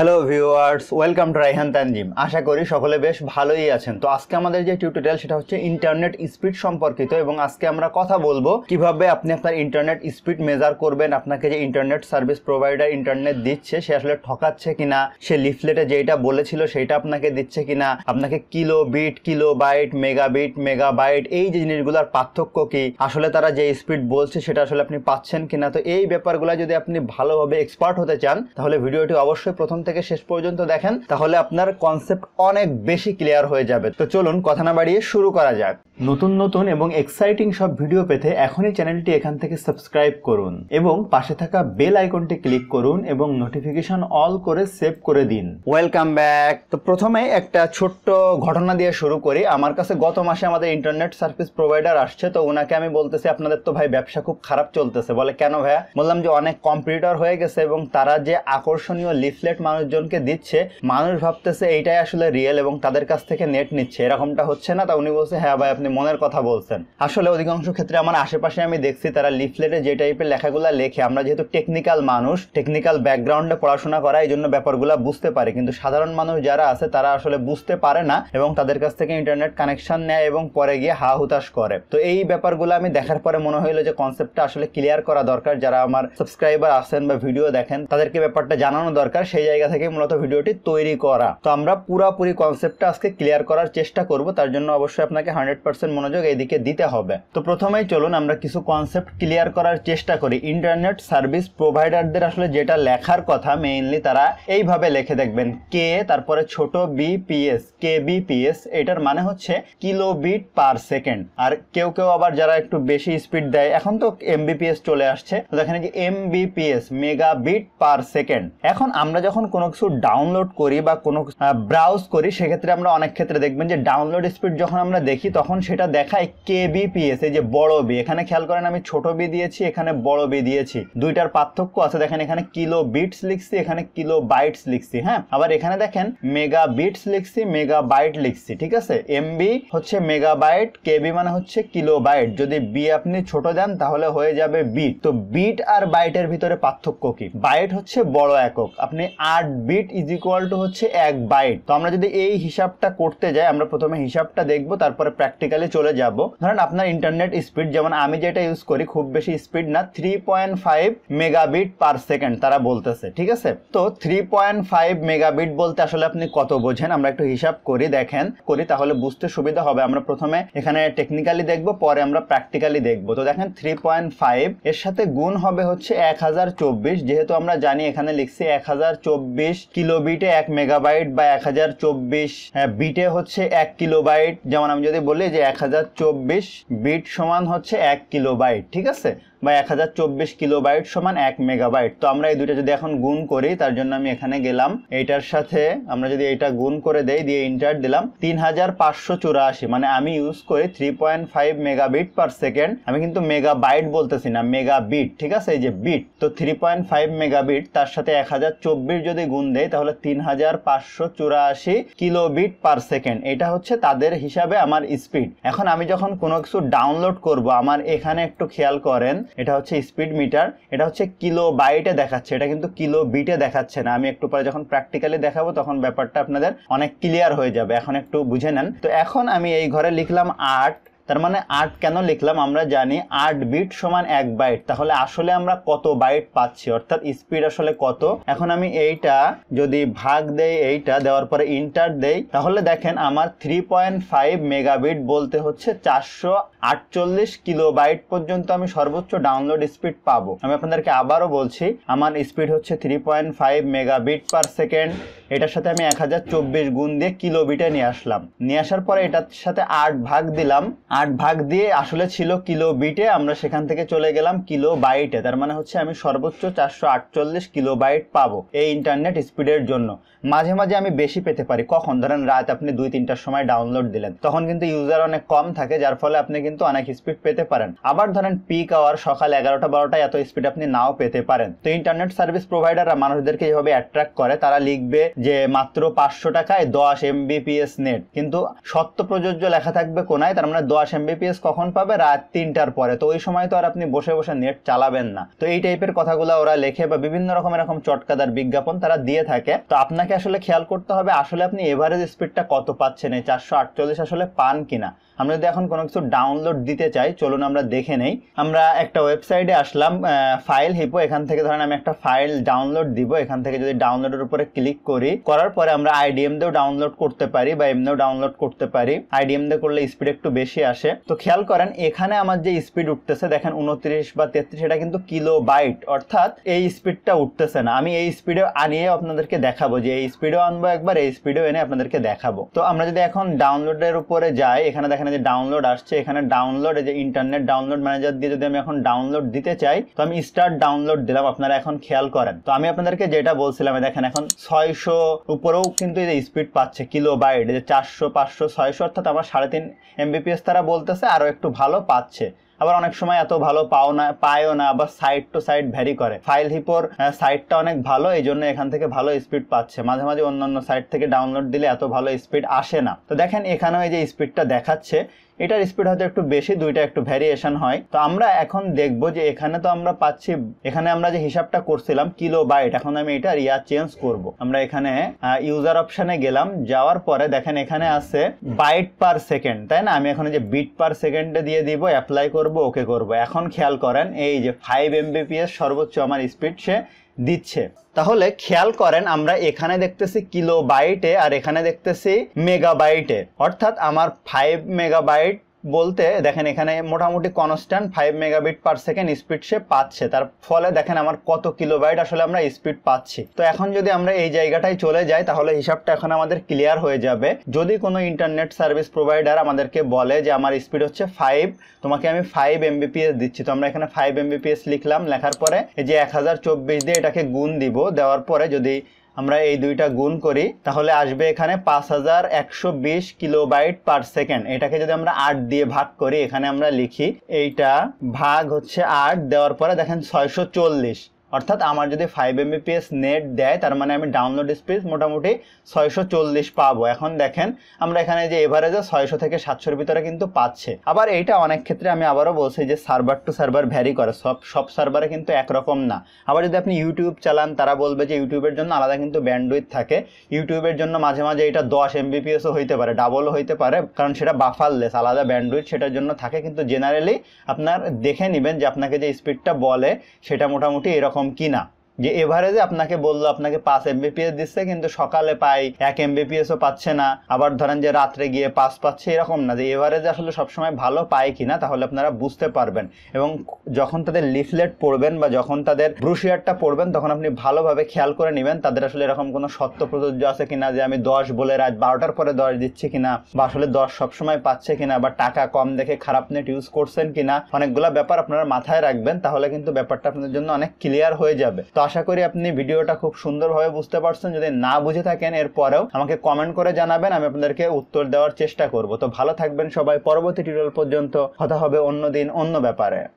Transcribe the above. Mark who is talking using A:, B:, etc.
A: hello viewers welcome to Raihan Tanjim আশা করি সকলে বেশ ভালোই আছেন তো আজকে আমাদের যে টিউটোরিয়াল সেটা হচ্ছে ইন্টারনেট স্পিড সম্পর্কিত এবং আজকে আমরা কথা বলবো কিভাবে আপনি আপনার ইন্টারনেট স্পিড মেজার করবেন আপনাকে যে ইন্টারনেট সার্ভিস প্রোভাইডার ইন্টারনেট দিচ্ছে সে আসলে ঠকাচ্ছে কিনা সে লিফলেটে যেটা বলেছিল সেটা আপনাকে দিচ্ছে কিনা আপনাকে kilo bit kilo byte megabit megabyte এই যে জিনিসগুলোর পার্থক্য কি আসলে তারা যে স্পিড বলছে সেটা আসলে আপনি পাচ্ছেন কিনা তো এই ব্যাপারগুলো যদি আপনি ভালোভাবে এক্সপার্ট হতে চান তাহলে ভিডিওটি অবশ্যই প্রথম থেকে শেষ পর্যন্ত দেখেন তাহলে আপনার কনসেপ্ট অনেক বেশি ক্লিয়ার হয়ে যাবে তো চলুন কথা না বাড়িয়ে শুরু করা যাক নতুন নতুন এবং এক্সাইটিং সব ভিডিও পেতে এখনই চ্যানেলটি এখান থেকে সাবস্ক্রাইব করুন এবং পাশে থাকা বেল আইকনটি ক্লিক করুন এবং নোটিফিকেশন অল করে সেভ করে দিন ওয়েলকাম ব্যাক তো প্রথমে একটা ছোট্ট ঘটনা দিয়ে শুরু করি আমার কাছে গত মাসে আমাদের ইন্টারনেট সার্ভিস প্রোভাইডার আসছে তো ওনাকে আমি বলতেছি আপনাদের তো ভাই ব্যবসা খুব খারাপ চলতেছে বলে কেন ভাইয়া বললাম যে অনেক কম্পিউটার হয়ে গেছে এবং তারা যে আকর্ষণীয় লিফলেট মানুষজনকে দিচ্ছে মানুষ ভাবতেছে এইটাই আসলে রিয়েল এবং তাদের কাছ থেকে নেট নিচ্ছে এরকমটা হচ্ছে না তা উনি বলছে হ্যাঁ ভাই আপনি আপনি মনের কথা বলছেন আসলে অধিকাংশ ক্ষেত্রে আমার আশেপাশে আমি দেখছি তারা লিফলেটে যে টাইপের লেখাগুলো লেখে আমরা যেহেতু টেকনিক্যাল মানুষ টেকনিক্যাল ব্যাকগ্রাউন্ডে পড়াশোনা করা এই জন্য ব্যাপারগুলো বুঝতে পারে কিন্তু সাধারণ মানুষ যারা আছে তারা আসলে বুঝতে পারে না এবং তাদের কাছ থেকে ইন্টারনেট কানেকশন নেয় এবং পরে গিয়ে হা হুতাশ করে তো এই ব্যাপারগুলো আমি দেখার পরে মনে হইলো যে কনসেপ্টটা আসলে ক্লিয়ার করা দরকার যারা আমার সাবস্ক্রাইবার আছেন বা ভিডিও দেখেন তাদেরকে ব্যাপারটা জানানো দরকার সেই জায়গা থেকে মূলত ভিডিওটি তৈরি করা তো আমরা পুরাপুরি কনসেপ্টটা আজকে ক্লিয়ার করার চেষ্টা করব তার জন্য অবশ্যই আপনাকে হান্ড্রেড পার্সেন্ট মনোযোগ এদিকে দিতে হবে তো প্রথমেই চলুন আমরা কিছু কনসেপ্ট ক্লিয়ার করার চেষ্টা করি ইন্টারনেট সার্ভিস প্রোভাইডারদের আসলে যেটা লেখার কথা মেইনলি তারা এইভাবে লেখে দেখবেন কে তারপরে ছোট বিপিএস কে বিপিএস এটার মানে হচ্ছে কিলোবিট পার সেকেন্ড আর কেউ কেউ আবার যারা একটু বেশি স্পিড দেয় এখন তো এমবিপিএস চলে আসছে দেখেন কি এমবিপিএস মেগাবিট পার সেকেন্ড এখন আমরা যখন কোনো কিছু ডাউনলোড করি বা কোনো ব্রাউজ করি সেক্ষেত্রে আমরা অনেক ক্ষেত্রে দেখবেন যে ডাউনলোড স্পিড যখন আমরা দেখি তখন সেটা দেখায় কে বি পিএস এই যে বড় বি এখানে খেয়াল করেন আমি ছোট বি দিয়েছি এখানে বড় বি দিয়েছি দুইটার পার্থক্য আছে দেখেন এখানে কিলো বিটস লিখছি এখানে কিলো বাইটস লিখছি হ্যাঁ আবার এখানে দেখেন মেগা বিটস লিখছি মেগা বাইট লিখছি ঠিক আছে এমবি হচ্ছে মেগা বাইট বি মানে হচ্ছে কিলো বাইট যদি বি আপনি ছোট দেন তাহলে হয়ে যাবে বিট তো বিট আর বাইটের ভিতরে পার্থক্য কি বাইট হচ্ছে বড় একক আপনি আট বিট ইজ ইকুয়াল টু হচ্ছে এক বাইট তো আমরা যদি এই হিসাবটা করতে যাই আমরা প্রথমে হিসাবটা দেখবো তারপরে প্র্যাকটিক্যাল ডিটেলে চলে যাব ধরেন আপনার ইন্টারনেট স্পিড যেমন আমি যেটা ইউজ করি খুব বেশি স্পিড না three point five megabit per second তারা বলতেছে ঠিক আছে তো থ্রি পয়েন্ট ফাইভ মেগাবিট বলতে আসলে আপনি কত বোঝেন আমরা একটু হিসাব করি দেখেন করি তাহলে বুঝতে সুবিধা হবে আমরা প্রথমে এখানে টেকনিক্যালি দেখব পরে আমরা প্র্যাকটিক্যালি দেখব তো দেখেন থ্রি পয়েন্ট ফাইভ এর সাথে গুণ হবে হচ্ছে এক হাজার চব্বিশ যেহেতু আমরা জানি এখানে লিখছি এক হাজার চব্বিশ কিলোবিটে এক মেগাবাইট বা এক হাজার চব্বিশ বিটে হচ্ছে এক কিলোবাইট যেমন আমি যদি বলি যে যে এক হাজার চব্বিশ বিট সমান হচ্ছে এক কিলোবাইট ঠিক আছে বা এক হাজার চব্বিশ কিলো বাইট সমান এক মেগাবাইট তো আমরা এই দুইটা যদি এখন গুণ করি তার জন্য আমি এখানে গেলাম এইটার সাথে আমরা যদি এটা গুণ করে দেই দিয়ে ইন্টার দিলাম তিন হাজার পাঁচশো চুরাশি মানে আমি ইউজ করি three point five megabit per second আমি কিন্তু মেগাবাইট বলতেছি না মেগাবিট ঠিক আছে এই যে বিট তো থ্রি পয়েন্ট ফাইভ মেগাবিট তার সাথে এক হাজার চব্বিশ যদি গুণ দেয় তাহলে তিন হাজার পাঁচশো চুরাশি কিলো বিট পার সেকেন্ড এটা হচ্ছে তাদের হিসাবে আমার স্পিড এখন আমি যখন কোনো কিছু ডাউনলোড করব আমার এখানে একটু খেয়াল করেন এটা হচ্ছে স্পিড মিটার এটা হচ্ছে কিলো বাইটে দেখাচ্ছে এটা কিন্তু কিলো বিটে দেখাচ্ছে না আমি একটু পরে যখন প্র্যাকটিক্যালি দেখাবো তখন ব্যাপারটা আপনাদের অনেক ক্লিয়ার হয়ে যাবে এখন একটু বুঝে নেন তো এখন আমি এই ঘরে লিখলাম আট তার মানে আট কেন লিখলাম আমরা জানি আট বিট সমান এক বাইট তাহলে আসলে আমরা কত বাইট পাচ্ছি অর্থাৎ স্পিড আসলে কত এখন আমি এইটা যদি ভাগ দেই এইটা দেওয়ার পরে ইন্টার দেই তাহলে দেখেন আমার থ্রি পয়েন্ট ফাইভ মেগাবিট বলতে হচ্ছে চারশো আটচল্লিশ কিলো বাইট পর্যন্ত আমি সর্বোচ্চ ডাউনলোড স্পিড পাবো আমি আপনাদেরকে আবারও বলছি আমার স্পিড হচ্ছে three point five megabit per second এটার সাথে আমি এক হাজার চব্বিশ গুণ দিয়ে কিলোবিটে নিয়ে আসলাম নিয়ে আসার পরে এটার সাথে আট ভাগ দিলাম আট ভাগ দিয়ে আসলে ছিল কিলো বিটে আমরা সেখান থেকে চলে গেলাম কিলো বাইটে তার মানে হচ্ছে আমি সর্বোচ্চ চারশো আটচল্লিশ কিলো বাইট পাবো এই ইন্টারনেট স্পিডের জন্য মাঝে মাঝে আমি বেশি পেতে পারি কখন ধরেন রাত আপনি দুই তিনটার সময় ডাউনলোড দিলেন তখন কিন্তু ইউজার অনেক কম থাকে যার ফলে আপনি কিন্তু অনেক স্পিড পেতে পারেন আবার ধরেন পিক আওয়ার সকাল এগারোটা বারোটায় এত স্পিড আপনি নাও পেতে পারেন তো ইন্টারনেট সার্ভিস প্রোভাইডাররা মানুষদেরকে যেভাবে অ্যাট্রাক্ট করে তারা লিখবে যে মাত্র পাঁচশো টাকায় দশ এমবিপিএস নেট কিন্তু সত্য প্রযোজ্য লেখা থাকবে কোনায় তার মানে দশ দশ এমবিপিএস কখন পাবে রাত তিনটার পরে তো ওই সময় তো আর আপনি বসে বসে নেট চালাবেন না তো এই টাইপের কথাগুলো ওরা লেখে বা বিভিন্ন রকম এরকম চটকাদার বিজ্ঞাপন তারা দিয়ে থাকে তো আপনাকে আসলে খেয়াল করতে হবে আসলে আপনি এভারেজ স্পিডটা কত পাচ্ছেন এই চারশো আটচল্লিশ আসলে পান কিনা আমরা যদি এখন কোনো কিছু ডাউনলোড দিতে চাই চলুন আমরা দেখে নেই আমরা একটা ওয়েবসাইটে আসলাম ফাইল হিপো এখান থেকে ধরেন আমি একটা ফাইল ডাউনলোড দিব এখান থেকে যদি ডাউনলোডের উপরে ক্লিক করি করার পরে আমরা আইডিএম দিয়েও ডাউনলোড করতে পারি বা এমনিও ডাউনলোড করতে পারি আইডিএম দিয়ে করলে স্পিড একটু বেশি আসে আসে তো খেয়াল করেন এখানে আমার যে স্পিড উঠতেছে দেখেন উনত্রিশ বা তেত্রিশ এটা কিন্তু কিলো বাইট অর্থাৎ এই স্পিডটা উঠতেছে না আমি এই স্পিডে আনিয়ে আপনাদেরকে দেখাবো যে এই স্পিডেও আনবো একবার এই স্পিডেও এনে আপনাদেরকে দেখাবো তো আমরা যদি এখন ডাউনলোডের উপরে যাই এখানে দেখেন যে ডাউনলোড আসছে এখানে ডাউনলোড যে ইন্টারনেট ডাউনলোড ম্যানেজার দিয়ে যদি আমি এখন ডাউনলোড দিতে চাই তো আমি স্টার্ট ডাউনলোড দিলাম আপনারা এখন খেয়াল করেন তো আমি আপনাদেরকে যেটা বলছিলাম দেখেন এখন ছয়শো উপরেও কিন্তু এই স্পিড পাচ্ছে কিলো বাইট যে চারশো পাঁচশো ছয়শো অর্থাৎ আমার সাড়ে তিন এমবিপিএস তারা বলতেছে আরো একটু ভালো পাচ্ছে আবার অনেক সময় এত ভালো পাও না পায়ও না আবার সাইড টু সাইড ভ্যারি করে ফাইল হিপোর সাইডটা অনেক ভালো এই জন্য এখান থেকে ভালো স্পিড পাচ্ছে মাঝে মাঝে অন্যান্য সাইট থেকে ডাউনলোড দিলে এত ভালো স্পিড আসে না তো দেখেন এখানেও এই যে স্পিডটা দেখাচ্ছে এটার স্পিড হয়তো একটু বেশি দুইটা একটু ভ্যারিয়েশন হয় তো আমরা এখন দেখব যে এখানে তো আমরা পাচ্ছি এখানে আমরা যে হিসাবটা করছিলাম কিলো বাইট এখন আমি এটার ইয়া চেঞ্জ করব আমরা এখানে ইউজার অপশানে গেলাম যাওয়ার পরে দেখেন এখানে আছে বাইট পার সেকেন্ড তাই না আমি এখন যে বিট পার সেকেন্ডে দিয়ে দিব অ্যাপ্লাই করব ওকে করব এখন খেয়াল করেন এই যে ফাইভ এমবিপিএস সর্বোচ্চ আমার স্পিড সে দিচ্ছে তাহলে খেয়াল করেন আমরা এখানে দেখতেছি কিলো বাইটে আর এখানে দেখতেছি মেগাবাইটে অর্থাৎ আমার ফাইভ মেগাবাইট বলতে দেখেন এখানে মোটামুটি constant five megabit per second speed সে পাচ্ছে তার ফলে দেখেন আমার কত কিলোবাইট আসলে আমরা স্পিড পাচ্ছি তো এখন যদি আমরা এই জায়গাটায় চলে যাই তাহলে হিসাবটা এখন আমাদের ক্লিয়ার হয়ে যাবে যদি কোনো ইন্টারনেট সার্ভিস প্রোভাইডার আমাদেরকে বলে যে আমার স্পিড হচ্ছে ফাইভ তোমাকে আমি ফাইভ এমবিপিএস দিচ্ছি তো আমরা এখানে ফাইভ এমবিপিএস লিখলাম লেখার পরে এই যে এক হাজার চব্বিশ দিয়ে এটাকে গুণ দিব দেওয়ার পরে যদি আমরা এই দুইটা গুণ করি তাহলে আসবে এখানে পাঁচ হাজার একশো বিশ কিলোবাইট পার সেকেন্ড এটাকে যদি আমরা আট দিয়ে ভাগ করি এখানে আমরা লিখি এইটা ভাগ হচ্ছে আট দেওয়ার পরে দেখেন ছয়শো চল্লিশ অর্থাৎ আমার যদি ফাইভ এমবিপিএস নেট দেয় তার মানে আমি ডাউনলোড স্পিড মোটামুটি ছয়শো চল্লিশ পাবো এখন দেখেন আমরা এখানে যে এভারেজে ছয়শো থেকে সাতশোর ভিতরে কিন্তু পাচ্ছে আবার এইটা অনেক ক্ষেত্রে আমি আবারও বলছি যে সার্ভার টু সার্ভার ভ্যারি করে সব সব সার্ভারে কিন্তু একরকম না আবার যদি আপনি ইউটিউব চালান তারা বলবে যে ইউটিউবের জন্য আলাদা কিন্তু ব্যান্ডউইথ থাকে ইউটিউবের জন্য মাঝে মাঝে এটা দশ এমবিপিএসও হইতে পারে ডাবলও হইতে পারে কারণ সেটা বাফারলেস আলাদা ব্যান্ডউইথ সেটার জন্য থাকে কিন্তু জেনারেলি আপনার দেখে নেবেন যে আপনাকে যে স্পিডটা বলে সেটা মোটামুটি এরকম সক্ষম কিনা যে এভারেজে আপনাকে বললো আপনাকে পাঁচ এমবিপিএস দিচ্ছে কিন্তু সকালে পাই এক এমবিপিএসও পাচ্ছে না আবার ধরেন যে রাত্রে গিয়ে পাস পাচ্ছে এরকম না যে এভারেজে আসলে সবসময় ভালো পায় কিনা তাহলে আপনারা বুঝতে পারবেন এবং যখন তাদের লিফলেট পড়বেন বা যখন তাদের ব্রুশিয়ারটা পড়বেন তখন আপনি ভালোভাবে খেয়াল করে নেবেন তাদের আসলে এরকম কোনো সত্য প্রযোজ্য আছে কিনা যে আমি দশ বলে রাত বারোটার পরে দশ দিচ্ছি কিনা বা আসলে দশ সবসময় পাচ্ছে কিনা বা টাকা কম দেখে খারাপ নেট ইউজ করছেন কিনা অনেকগুলো ব্যাপার আপনারা মাথায় রাখবেন তাহলে কিন্তু ব্যাপারটা আপনাদের জন্য অনেক ক্লিয়ার হয়ে যাবে তো আশা করি আপনি ভিডিওটা খুব সুন্দরভাবে বুঝতে পারছেন যদি না বুঝে থাকেন এরপরেও আমাকে কমেন্ট করে জানাবেন আমি আপনাদেরকে উত্তর দেওয়ার চেষ্টা করব তো ভালো থাকবেন সবাই পরবর্তী টিউটোরিয়াল পর্যন্ত কথা হবে অন্য দিন অন্য ব্যাপারে